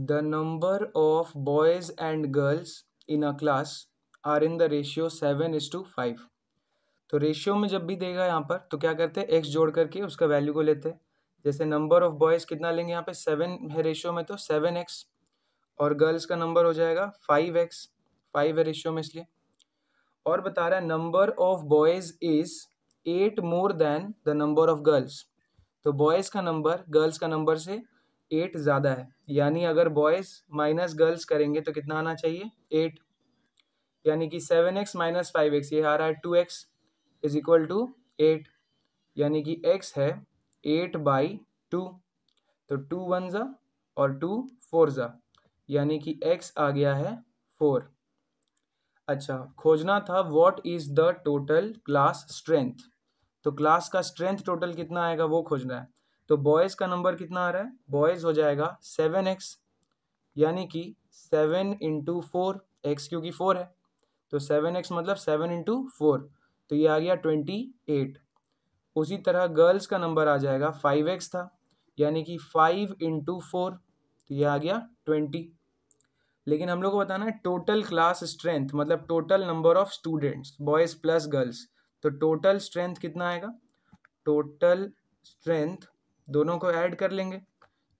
the number of boys and girls in a class are in the ratio seven is to five तो ratio में जब भी देगा यहाँ पर तो क्या करते हैं एक्स जोड़ करके उसका वैल्यू को लेते हैं जैसे नंबर ऑफ बॉयज़ कितना लेंगे यहाँ पे सेवन है रेशियो में तो सेवन एक्स और गर्ल्स का नंबर हो जाएगा फाइव एक्स फाइव है रेशियो में इसलिए और बता रहा है number of boys is eight more than the number of girls तो बॉयज़ का नंबर गर्ल्स का नंबर से एट ज़्यादा है यानी अगर बॉयज़ माइनस गर्ल्स करेंगे तो कितना आना चाहिए एट यानी कि seven x minus five x ये आ रहा है two x is equal to eight यानी कि एक्स है एट बाई टू तो टू वन ज़ा और टू फोर ज़ा यानी कि एक्स आ गया है फोर अच्छा खोजना था what is the total class strength तो क्लास का स्ट्रेंथ टोटल कितना आएगा वो खोजना है तो बॉयज़ का नंबर कितना आ रहा है बॉयज़ हो जाएगा सेवन एक्स यानी कि सेवन इंटू फोर एक्स क्योंकि फोर है तो सेवन एक्स मतलब सेवन इंटू फोर तो ये आ गया ट्वेंटी एट उसी तरह गर्ल्स का नंबर आ जाएगा फाइव एक्स था यानी कि फाइव इंटू फोर तो ये आ गया ट्वेंटी लेकिन हम लोग को बताना है टोटल क्लास स्ट्रेंथ मतलब total number of students boys plus girls तो टोटल स्ट्रेंथ कितना आएगा टोटल स्ट्रेंथ दोनों को ऐड कर लेंगे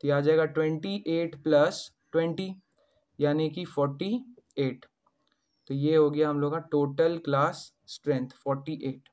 तो आ जाएगा ट्वेंटी एट प्लस ट्वेंटी यानी कि फोर्टी एट तो ये हो गया हम लोग का total class strength forty eight